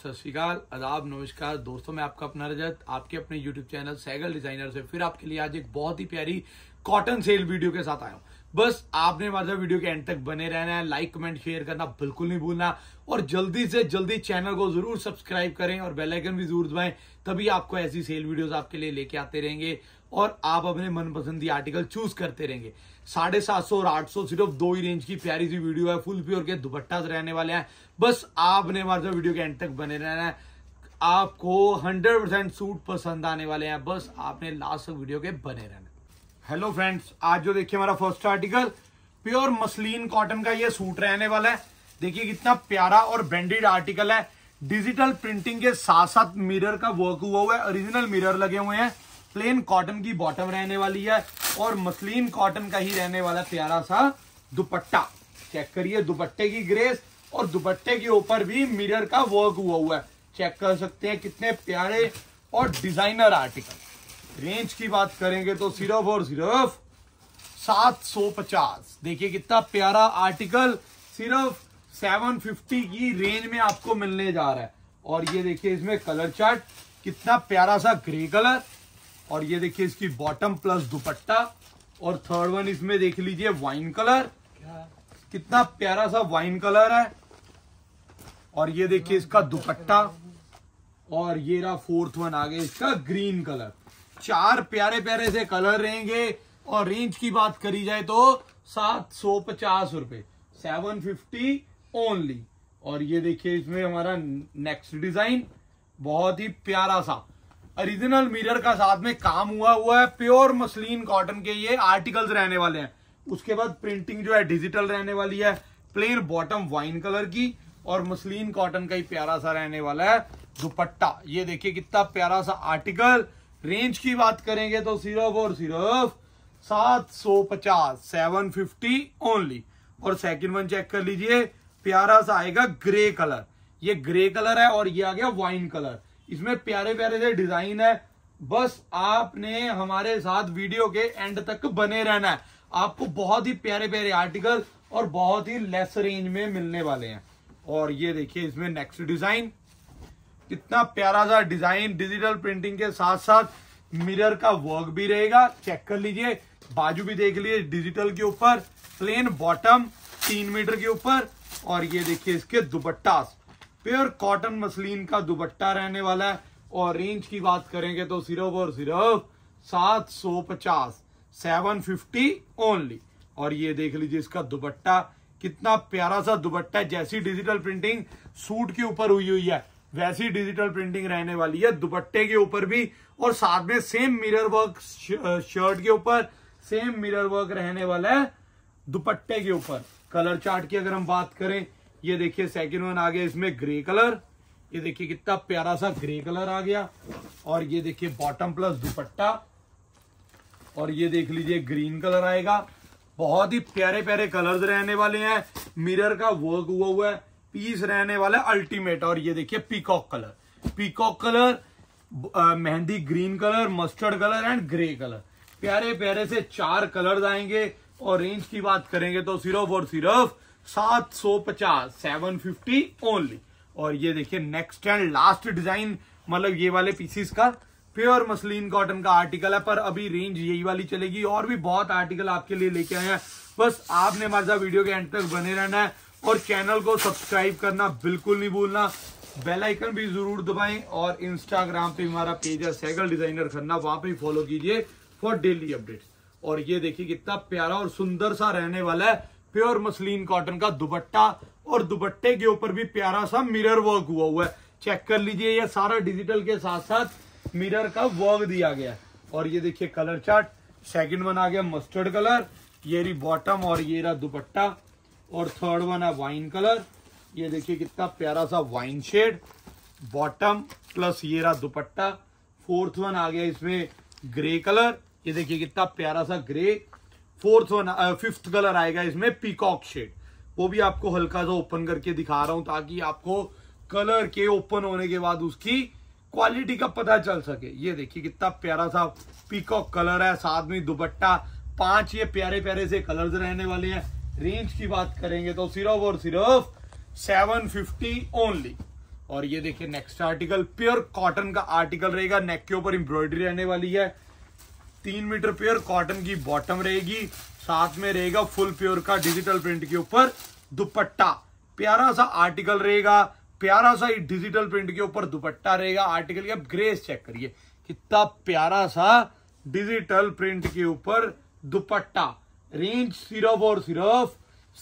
सत श्रीकाल आदाब नमस्कार दोस्तों मैं आपका अपना रजत आपके अपने YouTube चैनल सैगल डिजाइनर से फिर आपके लिए आज एक बहुत ही प्यारी कॉटन सेल वीडियो के साथ आया हूं बस आपने मतलब वीडियो के एंड तक बने रहना है लाइक कमेंट शेयर करना बिल्कुल नहीं भूलना और जल्दी से जल्दी चैनल को जरूर सब्सक्राइब करें और बेलाइकन भी जरूर दबाएं तभी आपको ऐसी सेल वीडियो आपके लिए लेके आते रहेंगे और आप अपने मनपसंदी आर्टिकल चूज करते रहेंगे साढ़े सात सौ और आठ सौ सिर्फ दो ही रेंज की प्यारी सी वीडियो है फुल प्योर के दुपट्टा रहने वाले हैं बस आपने हमारे साथ वीडियो के एंड तक बने रहना है आपको हंड्रेड परसेंट सूट पसंद आने वाले हैं बस आपने लास्ट वीडियो के बने रहना हेलो फ्रेंड्स आज जो देखिए हमारा first article pure muslin cotton का ये सूट रहने वाला है देखिए कितना प्यारा और ब्रांडेड आर्टिकल है डिजिटल प्रिंटिंग के साथ साथ मिरर का वर्क हुआ हुआ है ओरिजिनल मिरर लगे हुए हैं प्लेन कॉटन की बॉटम रहने वाली है और मसलिन कॉटन का ही रहने वाला प्यारा सा दुपट्टा चेक करिए दुपट्टे की ग्रेस और दुपट्टे के ऊपर भी मिरर का वर्क हुआ हुआ है चेक कर सकते हैं कितने प्यारे और डिजाइनर आर्टिकल रेंज की बात करेंगे तो सिर्फ और सिर्फ 750 देखिए कितना प्यारा आर्टिकल सिर्फ 750 की रेंज में आपको मिलने जा रहा है और ये देखिए इसमें कलर चार्ट कितना प्यारा सा ग्रे कलर और ये देखिए इसकी बॉटम प्लस दुपट्टा और थर्ड वन इसमें देख लीजिए वाइन कलर कितना प्यारा सा वाइन कलर है और ये देखिए इसका दुपट्टा और ये रहा फोर्थ वन आ गया इसका ग्रीन कलर चार प्यारे प्यारे से कलर रहेंगे और रेंज की बात करी जाए तो सात सौ पचास रुपए सेवन फिफ्टी ओनली और ये देखिए इसमें हमारा नेक्स्ट डिजाइन बहुत ही प्यारा सा ओरिजिनल मिरर का साथ में काम हुआ हुआ है प्योर मसलिन कॉटन के ये आर्टिकल्स रहने वाले हैं उसके बाद प्रिंटिंग जो है डिजिटल रहने वाली है प्लेन बॉटम वाइन कलर की और मसलिन कॉटन का ही प्यारा सा रहने वाला है दुपट्टा ये देखिए कितना प्यारा सा आर्टिकल रेंज की बात करेंगे तो सिर्फ और सिर्फ सात सौ पचास सेवन फिफ्टी ओनली और सेकंड वन चेक कर लीजिए प्यारा सा आएगा ग्रे कलर ये ग्रे कलर है और ये आ गया वाइन कलर इसमें प्यारे प्यारे से डिजाइन है बस आपने हमारे साथ वीडियो के एंड तक बने रहना है आपको बहुत ही प्यारे प्यारे आर्टिकल और बहुत ही लेस रेंज में मिलने वाले हैं और ये देखिए इसमें नेक्स्ट डिजाइन कितना प्यारा सा डिजाइन डिजिटल प्रिंटिंग के साथ साथ मिरर का वर्क भी रहेगा चेक कर लीजिए बाजू भी देख लीजिए डिजिटल के ऊपर प्लेन बॉटम तीन मीटर के ऊपर और ये देखिए इसके दुपट्टा प्योर कॉटन मसलिन का दुपट्टा रहने वाला है और रेंज की बात करेंगे तो सिर्फ और सिर्फ सात सौ पचास सेवन फिफ्टी ओनली और ये देख लीजिए इसका दुपट्टा कितना प्यारा सा दुपट्टा है जैसी डिजिटल प्रिंटिंग सूट के ऊपर हुई हुई है वैसी डिजिटल प्रिंटिंग रहने वाली है दुपट्टे के ऊपर भी और साथ में सेम मिरर वर्क शर्ट के ऊपर सेम मिरर वर्क रहने वाला है दुपट्टे के ऊपर कलर चार्ट की अगर हम बात करें ये देखिए सेकेंड वन आ गया इसमें ग्रे कलर ये देखिए कितना प्यारा सा ग्रे कलर आ गया और ये देखिए बॉटम प्लस दुपट्टा और ये देख लीजिए ग्रीन कलर आएगा बहुत ही प्यारे प्यारे कलर्स रहने वाले हैं मिरर का वर्क हुआ हुआ है पीस रहने वाला अल्टीमेट और ये देखिए peacock colour peacock colour mehndi green colour mustard colour and grey colour प्यारे प्यारे से चार कलर्स आएंगे और रेंज की बात करेंगे तो सिर्फ और सिर्फ सात सौ पचास सेवन फिफ्टी ओनली और ये देखिए नेक्स्ट एंड लास्ट डिजाइन मतलब ये वाले पीसीस का प्योर मसलिन कॉटन का आर्टिकल है पर अभी रेंज यही वाली चलेगी और भी बहुत आर्टिकल आपके लिए लेके आए हैं बस आपने मजा वीडियो के एंड तक बने रहना है और चैनल को सब्सक्राइब करना बिल्कुल नहीं भूलना बेल आइकन भी जरूर दबाएं और इंस्टाग्राम पे हमारा पेज है सैगल डिजाइनर करना वहां पे फॉलो कीजिए फॉर डेली अपडेट्स और ये देखिए कितना प्यारा और सुंदर सा रहने वाला है प्योर मसलिन कॉटन का दुपट्टा और दुपट्टे के ऊपर भी प्यारा सा मिरर वर्क हुआ हुआ है चेक कर लीजिए यह सारा डिजिटल के साथ साथ मिरर का वर्क दिया गया है और ये देखिए कलर चार्ट सेकंड वन आ गया मस्टर्ड कलर ये रही बॉटम और ये रहा दुपट्टा और थर्ड वन है वाइन कलर ये देखिए कितना प्यारा सा वाइन शेड बॉटम प्लस ये रहा दुपट्टा फोर्थ वन आ गया इसमें ग्रे कलर ये देखिए कितना प्यारा सा grey fourth one fifth colour आएगा इसमें पीकॉक शेड वो भी आपको हल्का सा ओपन करके दिखा रहा हूं ताकि आपको कलर के ओपन होने के बाद उसकी क्वालिटी का पता चल सके ये देखिए कितना प्यारा सा पीकॉक कलर है साथ में दुपट्टा पांच ये प्यारे प्यारे से कलर्स रहने वाले हैं रेंज की बात करेंगे तो सिर्फ और सिर्फ सेवन फिफ्टी ओनली और ये देखिए नेक्स्ट आर्टिकल प्योर कॉटन का आर्टिकल रहेगा नेक के ऊपर एम्ब्रॉयडरी रहने वाली है तीन मीटर प्योर कॉटन की बॉटम रहेगी साथ में रहेगा फुल प्योर का डिजिटल प्रिंट के ऊपर दुपट्टा प्यारा सा आर्टिकल रहेगा प्यारा सा डिजिटल प्रिंट के ऊपर दुपट्टा रहेगा आर्टिकल की आप ग्रेस चेक करिए कितना प्यारा सा डिजिटल प्रिंट के ऊपर दुपट्टा रेंज सिर्फ और सिर्फ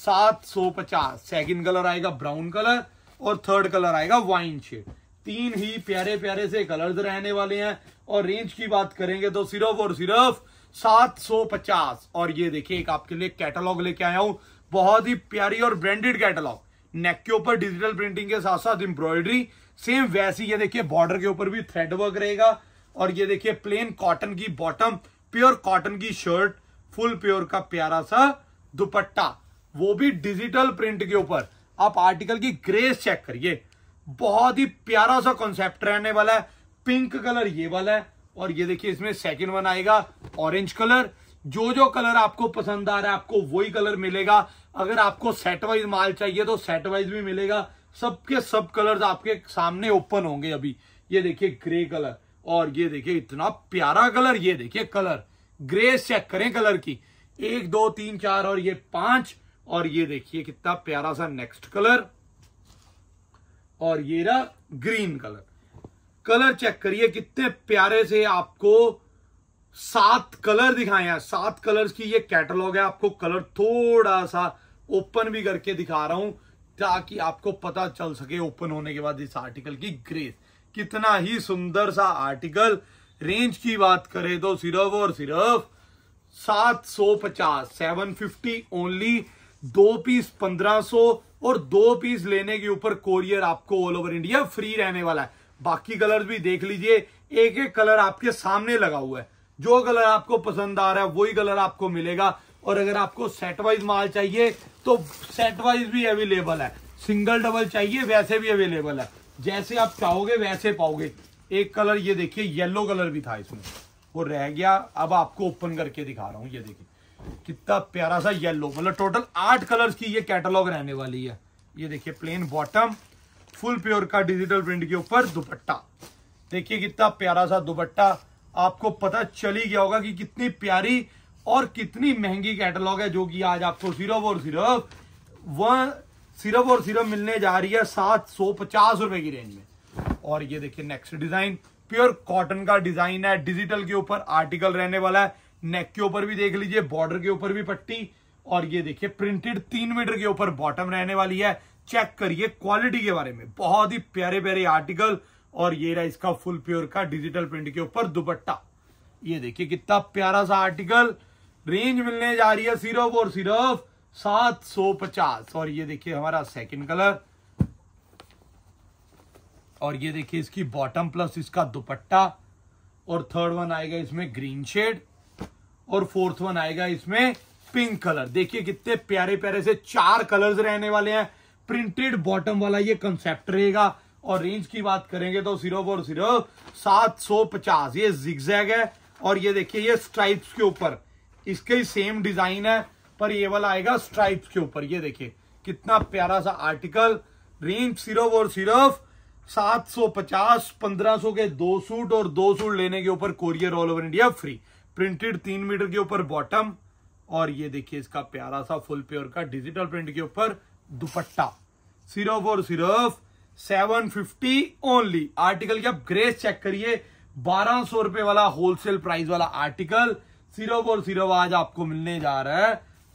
सात सौ पचास सेकेंड कलर आएगा ब्राउन कलर और थर्ड कलर आएगा वाइन शेड तीन ही प्यारे प्यारे से कलर्स रहने वाले हैं और रेंज की बात करेंगे तो सिर्फ और सिर्फ 750 और ये देखिए एक आपके लिए कैटलॉग लेके आया हूं बहुत ही प्यारी और ब्रांडेड कैटलॉग नेक के ऊपर डिजिटल प्रिंटिंग के साथ साथ एम्ब्रॉयडरी सेम वैसी ये देखिए बॉर्डर के ऊपर भी थ्रेड वर्क रहेगा और ये देखिए प्लेन कॉटन की बॉटम प्योर कॉटन की शर्ट फुल प्योर का प्यारा सा दुपट्टा वो भी डिजिटल प्रिंट के ऊपर आप आर्टिकल की ग्रेस चेक करिए बहुत ही प्यारा सा कॉन्सेप्ट रहने वाला है पिंक कलर ये वाला है और ये देखिए इसमें सेकंड वन आएगा ऑरेंज कलर जो जो कलर आपको पसंद आ रहा है आपको वही कलर मिलेगा अगर आपको सेट वाइज माल चाहिए तो सेट वाइज भी मिलेगा सबके सब कलर्स आपके सामने ओपन होंगे अभी ये देखिए ग्रे कलर और ये देखिए इतना प्यारा कलर ये देखिए कलर ग्रे चेक करें कलर की एक दो तीन चार और ये पांच और ये देखिए कितना प्यारा सा नेक्स्ट कलर और ये रहा ग्रीन कलर कलर चेक करिए कितने प्यारे से आपको सात कलर दिखाए हैं सात कलर्स की ये कैटलॉग है आपको कलर थोड़ा सा ओपन भी करके दिखा रहा हूं ताकि आपको पता चल सके ओपन होने के बाद इस आर्टिकल की ग्रेस कितना ही सुंदर सा आर्टिकल रेंज की बात करें तो सिर्फ और सिर्फ सात सौ पचास सेवन फिफ्टी ओनली दो पीस पंद्रह सो और दो पीस लेने के ऊपर कोरियर आपको ऑल ओवर इंडिया फ्री रहने वाला है बाकी कलर भी देख लीजिए एक एक कलर आपके सामने लगा हुआ है जो कलर आपको पसंद आ रहा है वही कलर आपको मिलेगा और अगर आपको सेट वाइज माल चाहिए तो सेट वाइज भी अवेलेबल है सिंगल डबल चाहिए वैसे भी अवेलेबल है जैसे आप चाहोगे वैसे पाओगे एक कलर ये देखिए येलो कलर भी था इसमें वो रह गया अब आपको ओपन करके दिखा रहा हूं ये देखिए कितना प्यारा सा येलो मतलब टोटल आठ कलर्स की ये कैटलॉग रहने वाली है ये देखिए प्लेन बॉटम फुल प्योर का डिजिटल प्रिंट के ऊपर दुपट्टा देखिए कितना प्यारा सा दुपट्टा आपको पता चल ही गया होगा कि कितनी प्यारी और कितनी महंगी कैटलॉग है जो कि आज आपको सिर्फ और सिर्फ वह सिर्फ और सिर्फ मिलने जा रही है सात सौ पचास रुपए की रेंज में और ये देखिए नेक्स्ट डिजाइन प्योर कॉटन का डिजाइन है डिजिटल के ऊपर आर्टिकल रहने वाला है नेक के ऊपर भी देख लीजिए बॉर्डर के ऊपर भी पट्टी और ये देखिए प्रिंटेड तीन मीटर के ऊपर बॉटम रहने वाली है चेक करिए क्वालिटी के बारे में बहुत ही प्यारे प्यारे आर्टिकल और ये रहा इसका फुल प्योर का डिजिटल प्रिंट के ऊपर दुपट्टा ये देखिए कितना प्यारा सा आर्टिकल रेंज मिलने जा रही है सिर्फ और सिर्फ सात सौ पचास और ये देखिए हमारा सेकंड कलर और ये देखिए इसकी बॉटम प्लस इसका दुपट्टा और थर्ड वन आएगा इसमें ग्रीन शेड और फोर्थ वन आएगा इसमें पिंक कलर देखिए कितने प्यारे प्यारे से चार कलर्स रहने वाले हैं प्रिंटेड बॉटम वाला ये कंसेप्ट रहेगा और रेंज की बात करेंगे तो सिर्फ और सिर्फ सात सौ पचास ये जिगजैग है और ये देखिए ये स्ट्राइप्स के ऊपर इसके ही सेम डिजाइन है पर ये वाला आएगा स्ट्राइप्स के ऊपर ये देखिए कितना प्यारा सा आर्टिकल रेंज सिर्फ और सिर्फ पंद्रह सौ के दो सूट और दो सूट लेने के ऊपर courier all over India free printed तीन मीटर के ऊपर बॉटम और ये देखिए इसका प्यारा सा फुल प्योर का डिजिटल प्रिंट के ऊपर दुपट्टा सिर्फ और सिर्फ 750 ओनली आर्टिकल की आप ग्रेस चेक करिए बारह सौ रुपए वाला होलसेल प्राइस वाला आर्टिकल सिर्फ और सिर्फ आज आपको मिलने जा रहा है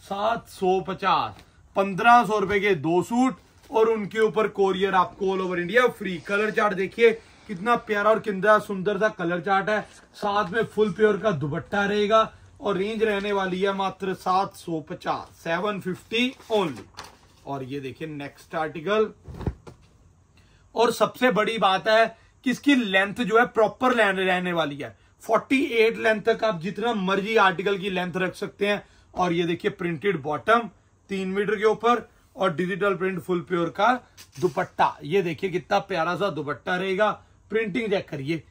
सात सौ पचास पंद्रह सौ रुपए के दो सूट और उनके ऊपर कोरियर आपको all over India free colour chart देखिए कितना प्यारा और कितना सुंदर सा कलर चार्ट है साथ में फुल प्योर का दुपट्टा रहेगा और रेंज रहने वाली है मात्र सात सौ पचास सेवन फिफ्टी ओनली और ये देखिए नेक्स्ट आर्टिकल और सबसे बड़ी बात है कि इसकी लेंथ जो है प्रॉपर रहने वाली है 48 लेंथ तक आप जितना मर्जी आर्टिकल की लेंथ रख सकते हैं और ये देखिए प्रिंटेड बॉटम तीन मीटर के ऊपर और डिजिटल प्रिंट फुल प्योर का दुपट्टा ये देखिए कितना प्यारा सा दुपट्टा रहेगा प्रिंटिंग चेक करिए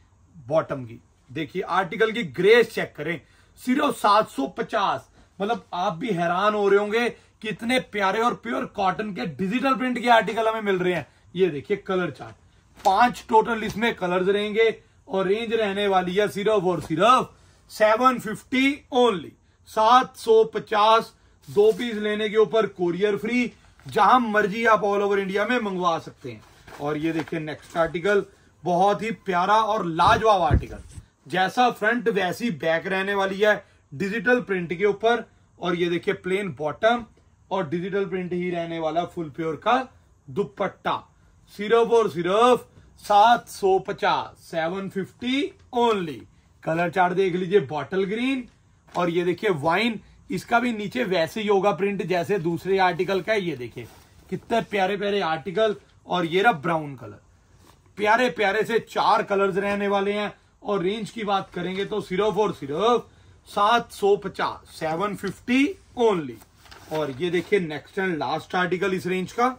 बॉटम की देखिए आर्टिकल की ग्रेस चेक करें सिर्फ 750 मतलब आप भी हैरान हो रहे होंगे कितने इतने प्यारे और प्योर कॉटन के डिजिटल प्रिंट के आर्टिकल हमें मिल रहे हैं ये देखिए कलर चार्ट पांच टोटल इसमें कलर्स रहेंगे और रेंज रहने वाली है सिर्फ और सिर्फ 750 ओनली 750 दो पीस लेने के ऊपर कोरियर फ्री जहां मर्जी आप ऑल ओवर इंडिया में मंगवा सकते हैं और ये देखिए नेक्स्ट आर्टिकल बहुत ही प्यारा और लाजवाब आर्टिकल जैसा फ्रंट वैसी बैक रहने वाली है डिजिटल प्रिंट के ऊपर और ये देखिए प्लेन बॉटम और डिजिटल प्रिंट ही रहने वाला फुल प्योर का दुपट्टा सिर्फ और सिर्फ सात सौ पचास seven fifty only colour chart देख लीजिए बॉटल ग्रीन और ये देखिए वाइन इसका भी नीचे वैसे ही होगा प्रिंट जैसे दूसरे आर्टिकल का है ये देखिए कितने प्यारे प्यारे आर्टिकल और ये रहा ब्राउन कलर प्यारे प्यारे से चार कलर्स रहने वाले हैं और रेंज की बात करेंगे तो सिर्फ और सिर्फ सात सौ पचास सेवन फिफ्टी ओनली और ये देखिए नेक्स्ट एंड लास्ट आर्टिकल इस रेंज का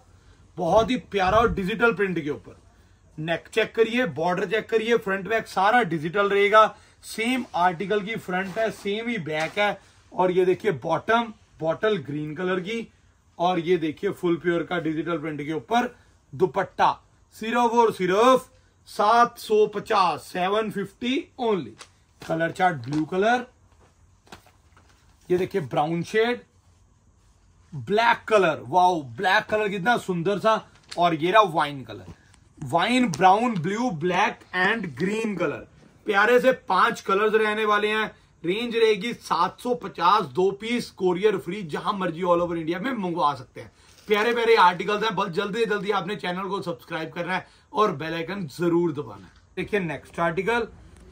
बहुत ही प्यारा और डिजिटल प्रिंट के ऊपर नेक चेक करिए बॉर्डर चेक करिए फ्रंट बैक सारा डिजिटल रहेगा सेम आर्टिकल की फ्रंट है सेम ही बैक है और ये देखिए बॉटम बॉटल ग्रीन कलर की और ये देखिए फुल प्योर का डिजिटल प्रिंट के ऊपर दुपट्टा सिर्फ और सिर्फ 750 750 only colour chart blue colour ये देखिए brown shade black colour wow black colour कितना सुंदर सा और ये रहा wine colour wine brown blue black and green colour प्यारे से पांच कलर्स रहने वाले हैं रेंज रहेगी 750 दो पीस कोरियर फ्री जहां मर्जी ऑल ओवर इंडिया में मंगवा सकते हैं प्यारे प्यारे आर्टिकल्स हैं बहुत जल्दी जल्दी आपने चैनल को सब्सक्राइब करना है और बेलाइकन जरूर दबाना है देखिए नेक्स्ट आर्टिकल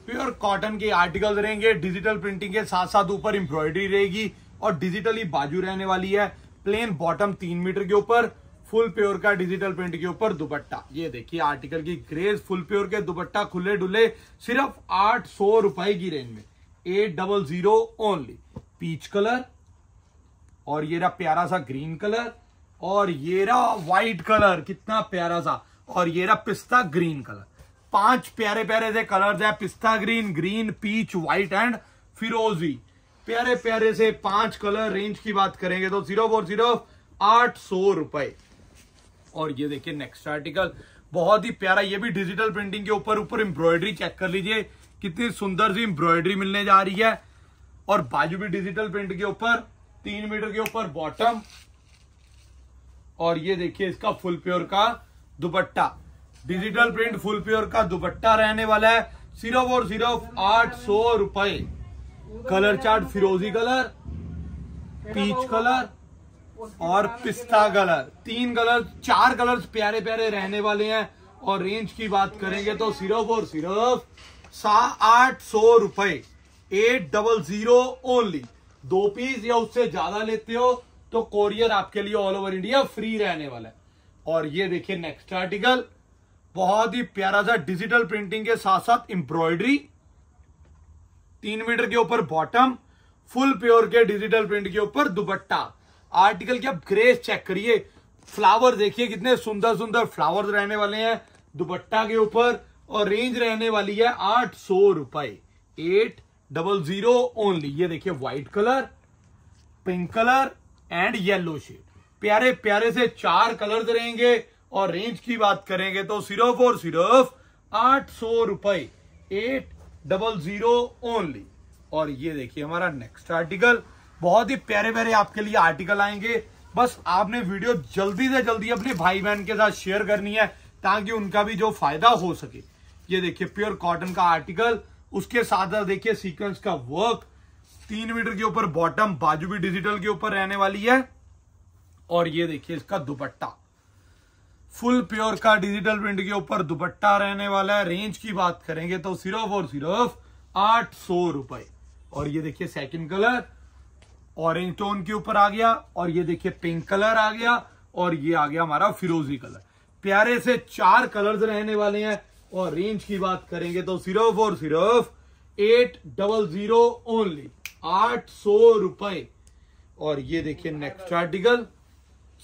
प्योर कॉटन के आर्टिकल रहेंगे डिजिटल प्रिंटिंग के साथ साथ ऊपर एम्ब्रॉयडरी रहेगी और डिजिटली बाजू रहने वाली है प्लेन बॉटम तीन मीटर के ऊपर फुल प्योर का डिजिटल प्रिंट के ऊपर दुपट्टा ये देखिए आर्टिकल की ग्रेज फुल प्योर के दुपट्टा खुले डुले सिर्फ आठ सौ रुपए की रेंज में eight double zero only peach colour और ये रहा प्यारा सा ग्रीन कलर और ये रहा व्हाइट कलर कितना प्यारा सा और ये रहा पिस्ता ग्रीन कलर पांच प्यारे प्यारे से कलर्स है पिस्ता green green peach white and फिरोजी प्यारे प्यारे से पांच कलर रेंज की बात करेंगे तो जीरो फोर जीरो आठ सौ रुपए और ये देखिए नेक्स्ट आर्टिकल बहुत ही प्यारा ये भी डिजिटल प्रिंटिंग के ऊपर ऊपर एम्ब्रॉयडरी चेक कर लीजिए कितनी सुंदर सी एम्ब्रॉयडरी मिलने जा रही है और बाजू भी डिजिटल प्रिंट के ऊपर तीन मीटर के ऊपर बॉटम और ये देखिए इसका फुल प्योर का दुपट्टा डिजिटल प्रिंट फुल प्योर का दुपट्टा रहने वाला है सिर्फ और सिर्फ आठ सौ रुपए कलर चार्ट फिरोजी कलर पीच कलर और पिस्ता कलर तीन कलर चार कलर्स प्यारे प्यारे रहने वाले हैं और रेंज की बात करेंगे तो सिर्फ और सिर्फ सा आठ सौ रुपए एट डबल जीरो ओनली दो पीस या उससे ज्यादा लेते हो तो कोरियर आपके लिए ऑल ओवर इंडिया फ्री रहने वाला है और ये देखिए नेक्स्ट आर्टिकल बहुत ही प्यारा सा डिजिटल प्रिंटिंग के साथ साथ एम्ब्रॉयडरी तीन मीटर के ऊपर बॉटम फुल प्योर के डिजिटल प्रिंट के ऊपर दुपट्टा आर्टिकल के आप ग्रेस चेक करिए फ्लावर देखिए कितने सुंदर सुंदर फ्लावर रहने वाले हैं दुपट्टा के ऊपर और रेंज रहने वाली है आठ सौ रुपए एट डबल जीरो ओनली ये देखिए white colour pink colour and yellow shade प्यारे प्यारे से चार कलर रहेंगे और रेंज की बात करेंगे तो सिर्फ और सिर्फ आठ सौ रुपए एट डबल जीरो ओनली और ये देखिए हमारा नेक्स्ट आर्टिकल बहुत ही प्यारे प्यारे आपके लिए आर्टिकल आएंगे बस आपने वीडियो जल्दी से जल्दी अपने भाई बहन के साथ शेयर करनी है ताकि उनका भी जो फायदा हो सके ये देखिए प्योर कॉटन का आर्टिकल उसके साथ देखिए सीक्वेंस का वर्क तीन मीटर के ऊपर बॉटम बाजू भी डिजिटल के ऊपर रहने वाली है और ये देखिए इसका दुपट्टा फुल प्योर का डिजिटल प्रिंट के ऊपर दुपट्टा रहने वाला है रेंज की बात करेंगे तो सिर्फ और सिर्फ आठ सौ रुपए और ये देखिए सेकंड कलर ऑरेंज टोन के ऊपर आ गया और ये देखिए पिंक कलर आ गया और ये आ गया हमारा फिरोजी कलर प्यारे से चार कलर्स रहने वाले हैं और रेंज की बात करेंगे तो सिर्फ और सिर्फ एट डबल जीरो ओनली आठ सौ रुपए और ये देखिए नेक्स्ट आर्टिकल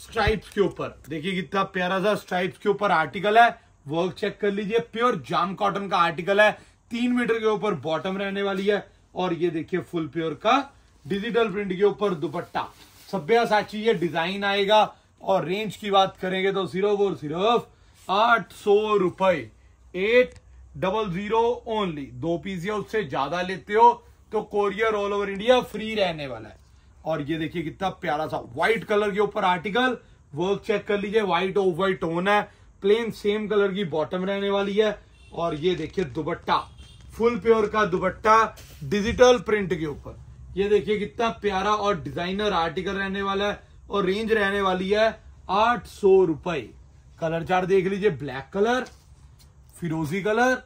स्ट्राइप्स के ऊपर देखिए कितना प्यारा सा स्ट्राइप्स के ऊपर आर्टिकल है वर्क चेक कर लीजिए प्योर जाम कॉटन का आर्टिकल है तीन मीटर के ऊपर बॉटम रहने वाली है और ये देखिए फुल प्योर का डिजिटल प्रिंट के ऊपर दुपट्टा सभ्या साची ये डिजाइन आएगा और रेंज की बात करेंगे तो सिर्फ और सिर्फ आठ सौ रुपए एट डबल जीरो ओनली दो पीस या उससे ज्यादा लेते हो तो courier all over India free रहने वाला है और ये देखिए कितना प्यारा सा व्हाइट कलर के ऊपर आर्टिकल वर्क चेक कर लीजिए व्हाइट और वाइट टोन है प्लेन सेम कलर की बॉटम रहने वाली है और ये देखिए दुबट्टा फुल प्योर का दुबट्टा डिजिटल प्रिंट के ऊपर ये देखिए कितना प्यारा और डिजाइनर आर्टिकल रहने वाला है और रेंज रहने वाली है आठ सौ रुपए कलर चार्ट देख लीजिए ब्लैक कलर फिरोजी कलर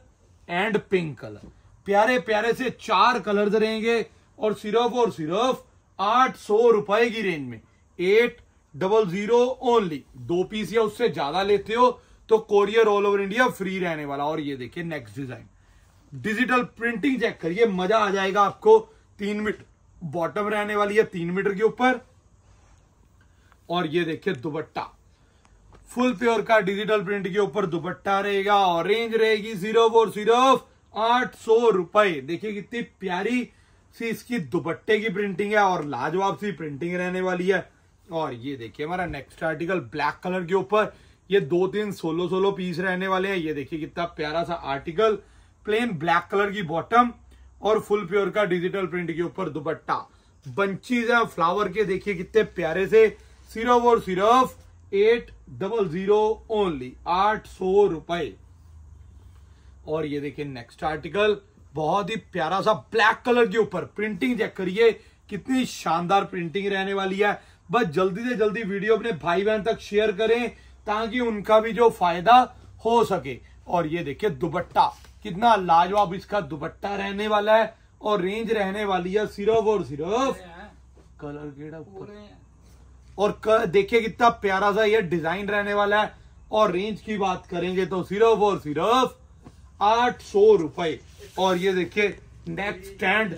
एंड पिंक कलर प्यारे प्यारे से चार कलर्स रहेंगे और सिर्फ और सिर्फ आठ सौ रुपए की रेंज में एट डबल जीरो ओनली दो पीस या उससे ज्यादा लेते हो तो courier all over India free रहने वाला और ये देखिए next design digital printing check करिए मजा आ जाएगा आपको तीन मीटर बॉटम रहने वाली है तीन मीटर के ऊपर और ये देखिए दुबट्टा फुल प्योर का डिजिटल प्रिंट के ऊपर दुबट्टा रहेगा ऑरेंज रहेगी सिर्फ और सिर्फ आठ सौ रुपए देखिए कितनी प्यारी सी इसकी दुपट्टे की प्रिंटिंग है और लाजवाब सी प्रिंटिंग रहने वाली है और ये देखिए हमारा नेक्स्ट आर्टिकल ब्लैक कलर के ऊपर ये दो तीन सोलो सोलो पीस रहने वाले हैं ये देखिए कितना प्यारा सा आर्टिकल प्लेन ब्लैक कलर की बॉटम और फुल प्योर का डिजिटल प्रिंट के ऊपर दुपट्टा बंचीज है फ्लावर के देखिए कितने प्यारे से सिर्फ और सिर्फ एट डबल जीरो ओनली आठ सौ रुपए और ये देखिए नेक्स्ट आर्टिकल बहुत ही प्यारा सा ब्लैक कलर के ऊपर प्रिंटिंग चेक करिए कितनी शानदार प्रिंटिंग रहने वाली है बस जल्दी से जल्दी वीडियो अपने भाई बहन तक शेयर करें ताकि उनका भी जो फायदा हो सके और ये देखिए दुपट्टा कितना लाजवाब इसका दुपट्टा रहने वाला है और रेंज रहने वाली है सिर्फ और सिर्फ कलर केड़ा ऊपर और देखिए कितना प्यारा सा ये डिजाइन रहने वाला है और रेंज की बात करेंगे तो सिर्फ और सिर्फ आठ सौ रुपए और ये देखिए next stand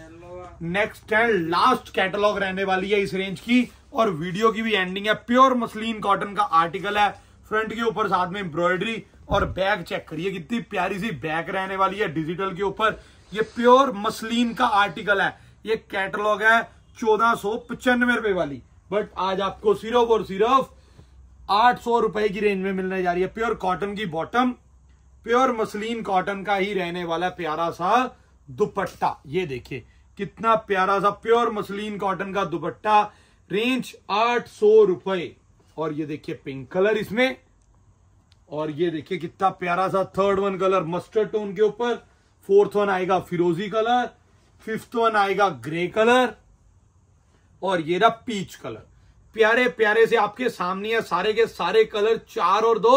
next stand last catalogue रहने वाली है इस रेंज की और वीडियो की भी एंडिंग है प्योर मसलिन कॉटन का आर्टिकल है फ्रंट के ऊपर साथ में एम्ब्रॉयडरी और बैग चेक करिए कितनी प्यारी सी बैग रहने वाली है डिजिटल के ऊपर ये प्योर मसलिन का आर्टिकल है ये कैटलॉग है चौदह सौ पचानवे रुपए वाली बट आज आपको सिर्फ और सिर्फ आठ सौ रुपए की रेंज में मिलने जा रही है प्योर कॉटन की बॉटम प्योर मसलिन कॉटन का ही रहने वाला प्यारा सा दुपट्टा ये देखिए कितना प्यारा सा प्योर मसलिन कॉटन का दुपट्टा रेंज आठ सौ रुपए और ये देखिए पिंक कलर इसमें और ये देखिए कितना प्यारा सा third one colour mustard tone के ऊपर फोर्थ वन आएगा फिरोजी कलर फिफ्थ वन आएगा ग्रे कलर और ये रहा पीच कलर प्यारे प्यारे से आपके सामने है सारे के सारे कलर चार और दो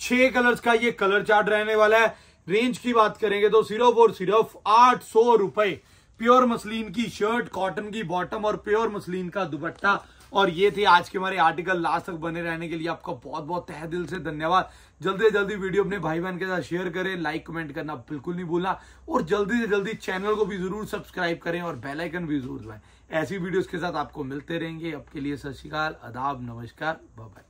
छह कलर्स का ये कलर चार्ट रहने वाला है रेंज की बात करेंगे तो सिर्फ और सिर्फ आठ सौ रुपए प्योर मसलिन की शर्ट कॉटन की बॉटम और प्योर मसलिन का दुपट्टा और ये थे आज के हमारे आर्टिकल लास्ट तक बने रहने के लिए आपका बहुत बहुत तह दिल से धन्यवाद जल्दी से जल्दी वीडियो अपने भाई बहन के साथ शेयर करें लाइक कमेंट करना बिल्कुल नहीं भूलना और जल्दी से जल्दी चैनल को भी जरूर सब्सक्राइब करें और बेलाइकन भी जरूर दबाएं ऐसी वीडियोस के साथ आपको मिलते रहेंगे आपके लिए सत श्रीकाल अदाब नमस्कार बाय